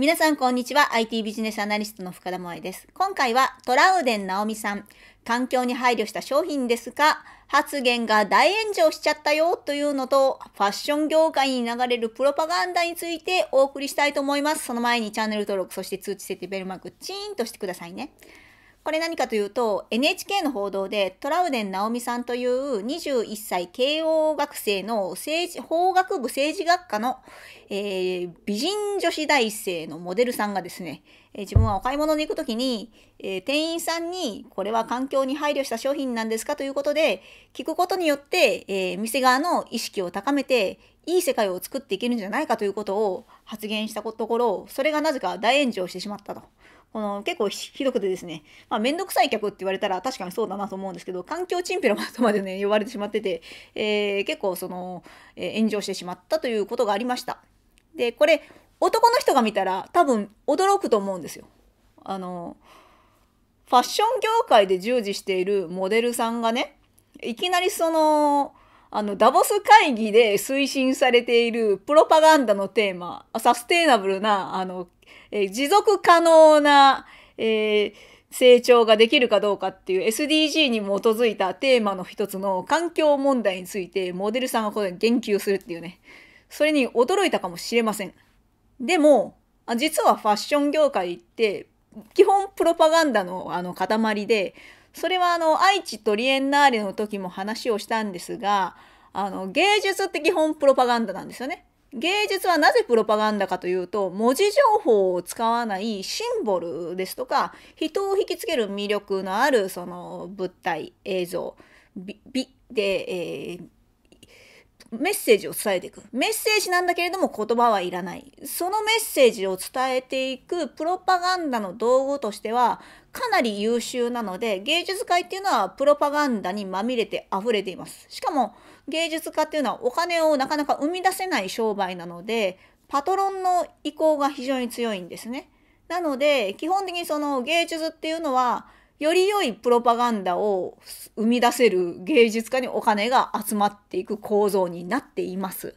皆さんこんにちは。IT ビジネスアナリストの深田萌です。今回はトラウデン直美さん。環境に配慮した商品ですが、発言が大炎上しちゃったよというのと、ファッション業界に流れるプロパガンダについてお送りしたいと思います。その前にチャンネル登録、そして通知設定ベルマークチーンとしてくださいね。これ何かというと NHK の報道でトラウデン直美さんという21歳慶応学生の政治法学部政治学科の、えー、美人女子大生のモデルさんがですね、えー、自分はお買い物に行く時に、えー、店員さんにこれは環境に配慮した商品なんですかということで聞くことによって、え店側の意識を高めていい世界を作っていけるんじゃないかということを発言したところそれがなぜか大炎上してしまったと。この結構ひどくてですね、まあ、めんどくさい客って言われたら確かにそうだなと思うんですけど、環境チンピラマとまでね、呼ばれてしまってて、えー、結構その、えー、炎上してしまったということがありました。で、これ、男の人が見たら多分驚くと思うんですよ。あの、ファッション業界で従事しているモデルさんがね、いきなりその、あの、ダボス会議で推進されているプロパガンダのテーマ、サステイナブルな、あの、えー、持続可能な、えー、成長ができるかどうかっていう SDG に基づいたテーマの一つの環境問題についてモデルさんがこれ言及するっていうね。それに驚いたかもしれません。でも、実はファッション業界って基本プロパガンダのあの塊で、それはあの愛知トリエンナーレの時も話をしたんですが、あの芸術って基本プロパガンダなんですよね。芸術はなぜプロパガンダかというと文字情報を使わないシンボルですとか人を引きつける魅力のあるその物体映像美で、えー、メッセージを伝えていくメッセージなんだけれども言葉はいらないそのメッセージを伝えていくプロパガンダの道具としてはかなり優秀なので芸術界っていうのはプロパガンダにまみれて溢れていますしかも芸術家っていうのはお金をなかなか生み出せない商売なので、パトロンの意向が非常に強いんですね。なので、基本的にその芸術っていうのは、より良いプロパガンダを生み出せる芸術家にお金が集まっていく構造になっています。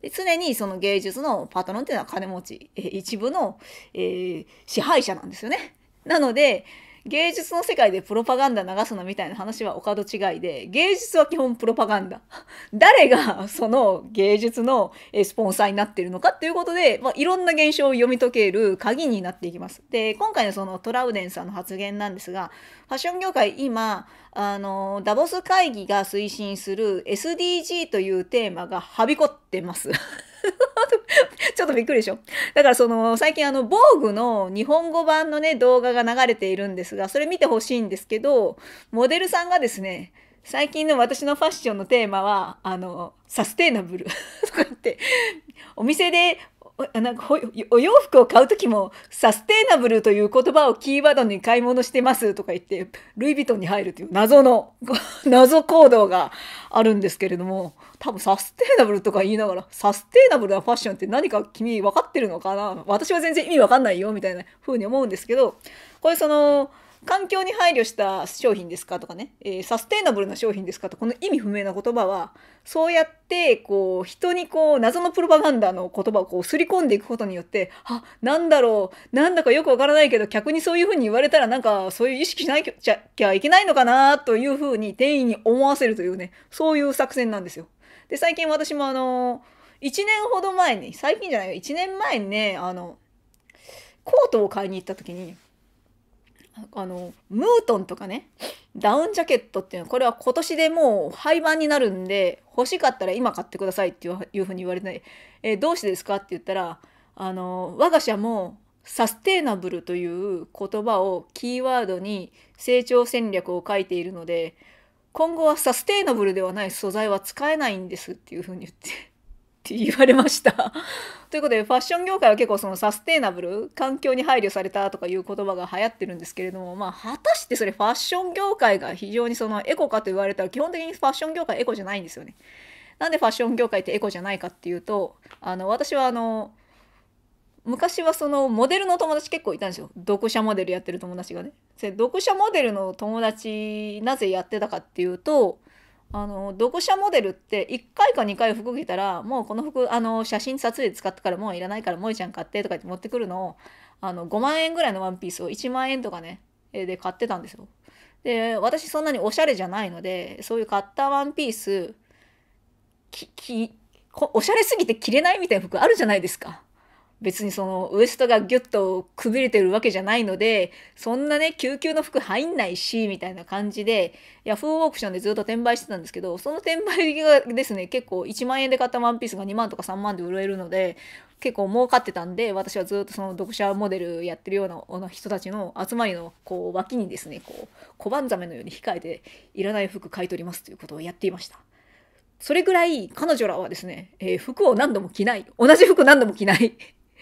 で常にその芸術のパトロンっていうのは金持ち、え一部の、えー、支配者なんですよね。なので、芸術の世界でプロパガンダ流すなみたいな話はお門違いで、芸術は基本プロパガンダ。誰がその芸術のスポンサーになってるのかっていうことで、まあ、いろんな現象を読み解ける鍵になっていきます。で、今回のそのトラウデンさんの発言なんですが、ファッション業界今、あの、ダボス会議が推進する SDG というテーマがはびこってます。ちょっとびっくりでしょだからその最近あの防具の日本語版のね動画が流れているんですがそれ見てほしいんですけどモデルさんがですね最近の私のファッションのテーマはあのサステイナブル とかってお店でなんかお洋服を買う時もサステイナブルという言葉をキーワードに買い物してますとか言ってルイ・ヴィトンに入るという謎の 謎行動があるんですけれども多分サステイナブルとか言いながらサステイナブルなファッションって何か君分かってるのかな私は全然意味分かんないよみたいな風に思うんですけどこれその環境に配慮した商品ですかとかね、えー、サステイナブルな商品ですかとこの意味不明な言葉はそうやってこう人にこう謎のプロパガンダの言葉をこうすり込んでいくことによってあなんだろうなんだかよくわからないけど客にそういうふうに言われたらなんかそういう意識しなきゃいけないのかなというふうに店員に思わせるというねそういう作戦なんですよ。で最近私もあの1年ほど前に最近じゃないよ1年前にねあのコートを買いに行った時にあのムートンとかねダウンジャケットっていうのはこれは今年でもう廃盤になるんで欲しかったら今買ってくださいっていうふうに言われて、えー、どうしてですかって言ったらあの我が社もサステイナブルという言葉をキーワードに成長戦略を書いているので今後はサステイナブルではない素材は使えないんですっていうふうに言ってって言われました ということでファッション業界は結構そのサステイナブル環境に配慮されたとかいう言葉が流行ってるんですけれどもまあ果たしてそれファッション業界が非常にそのエコかと言われたら基本的にファッション業界エコじゃないんですよね。なんでファッション業界ってエコじゃないかっていうとあの私はあの昔はそのモデルの友達結構いたんですよ読者モデルやってる友達がね。読者モデルの友達なぜやってたかっていうとあの読者モデルって1回か2回服着たらもうこの服あの写真撮影使ったからもういらないから萌ちゃん買ってとか言って持ってくるのをあの5万円ぐらいのワンピースを1万円とかねで買ってたんですよ。で私そんなにおしゃれじゃないのでそういう買ったワンピースききおしゃれすぎて着れないみたいな服あるじゃないですか。別にそのウエストがギュッとくびれてるわけじゃないので、そんなね、救急の服入んないし、みたいな感じで、ヤフーオークションでずっと転売してたんですけど、その転売がですね、結構1万円で買ったワンピースが2万とか3万で売れるので、結構儲かってたんで、私はずっとその読者モデルやってるような人たちの集まりのこう脇にですね、こう、小判ザメのように控えて、いらない服買い取りますということをやっていました。それぐらい彼女らはですね、えー、服を何度も着ない。同じ服何度も着ない。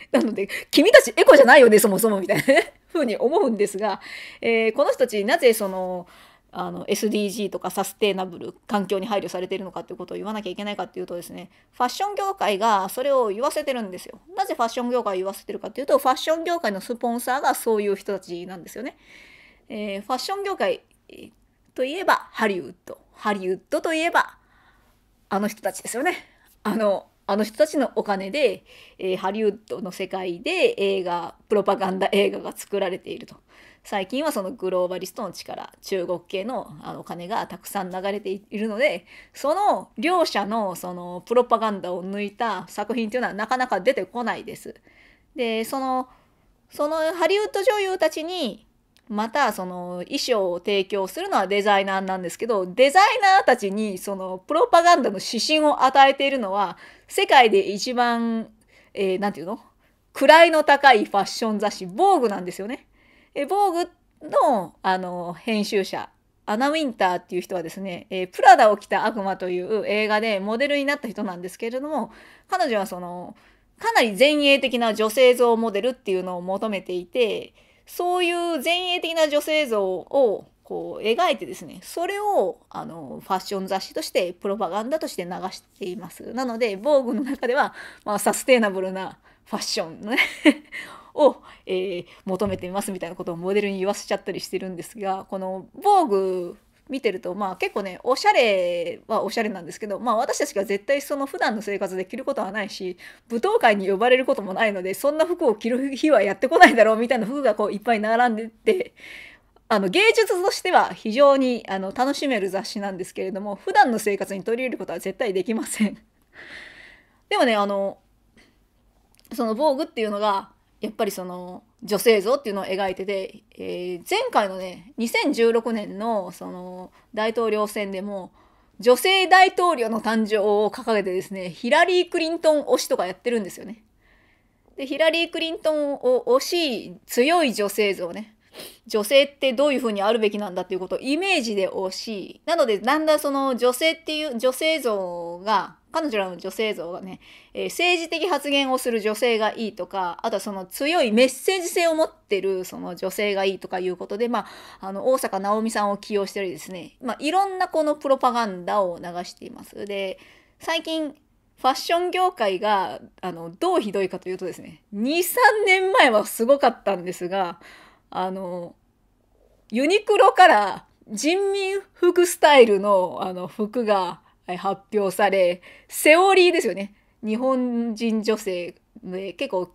なので、君たちエコじゃないよね、そもそも、みたいな、ね、ふうに思うんですが、えー、この人たち、なぜその、あの SDG とかサステイナブル環境に配慮されているのかっていうことを言わなきゃいけないかっていうとですねファッション業界がそれを言わせてるんですよなぜファッション業界を言わせてるかっていうとファッション業界のスポンサーがそういう人たちなんですよね、えー、ファッション業界といえばハリウッドハリウッドといえばあの人たちですよねあのあの人たちのお金で、えー、ハリウッドの世界で映画、プロパガンダ映画が作られていると。最近はそのグローバリストの力、中国系のあのお金がたくさん流れているので、その両者のそのプロパガンダを抜いた作品というのはなかなか出てこないです。で、その、そのハリウッド女優たちにまたその衣装を提供するのはデザイナーなんですけどデザイナーたちにそのプロパガンダの指針を与えているのは世界で一番何、えー、て言うの位の高いファッション雑誌「防具なんですよね。え防具のあの編集者アナ・ウィンターっていう人はですね「えー、プラダを着た悪魔」という映画でモデルになった人なんですけれども彼女はそのかなり前衛的な女性像モデルっていうのを求めていて。そういう前衛的な女性像をこう描いてですねそれをあのファッション雑誌としてプロパガンダとして流していますなので防具の中では、まあ、サステイナブルなファッション、ねを、えー、求めていますみたいなことをモデルに言わせちゃったりしてるんですがこの防具見てるとまあ結構ねおしゃれはおしゃれなんですけどまあ私たちが絶対その普段の生活で着ることはないし舞踏会に呼ばれることもないのでそんな服を着る日はやってこないだろうみたいな服がこういっぱい並んでて。あの芸術としては非常にあの楽しめる雑誌なんですけれども普段の生活に取り入れることは絶対できませんでもねあのその防具っていうのがやっぱりその女性像っていうのを描いてて、えー、前回のね、2016年のその大統領選でも、女性大統領の誕生を掲げてですね、ヒラリー・クリントン推しとかやってるんですよね。で、ヒラリー・クリントンを推し、強い女性像ね。女性ってどういうふうにあるべきなんだっていうことをイメージで惜しい。なので、だんだんその女性っていう女性像が、彼女らの女性像がね、えー、政治的発言をする女性がいいとか、あとはその強いメッセージ性を持ってるその女性がいいとかいうことで、まあ、あの、大阪直美さんを起用したりですね、まあ、いろんなこのプロパガンダを流しています。で、最近、ファッション業界が、あの、どうひどいかというとですね、2、3年前はすごかったんですが、あの、ユニクロから人民服スタイルのあの服が発表され、セオリーですよね。日本人女性、結構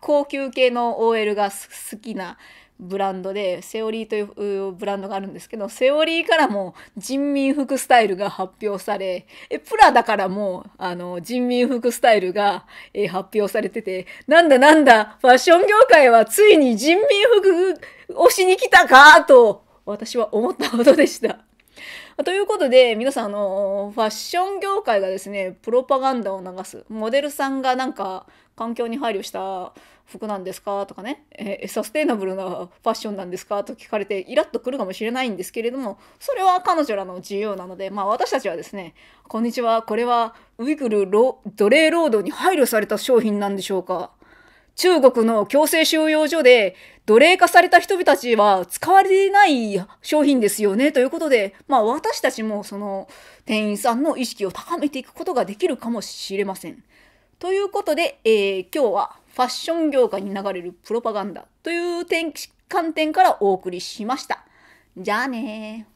高級系の OL が好きなブランドで、セオリーというブランドがあるんですけど、セオリーからも人民服スタイルが発表され、え、プラだからもう、あの、人民服スタイルが、え発表されてて、なんだなんだ、ファッション業界はついに人民服をしに来たか、と、私は思ったほどでした。ということで、皆さん、あの、ファッション業界がですね、プロパガンダを流す。モデルさんがなんか、環境に配慮した、服なんですかとかね、えー、サステイナブルなファッションなんですかと聞かれてイラッとくるかもしれないんですけれどもそれは彼女らの自由なのでまあ私たちはですね「こんにちはこれはウイグル奴隷労働に配慮された商品なんでしょうか?」中国の強制収容所で奴隷化された人々たちは使われていない商品ですよねということで、まあ私たちもその店員さんの意識を高めていくことができるかもしれません。ということで、えー、今日はファッション業界に流れるプロパガンダという観点からお送りしました。じゃあね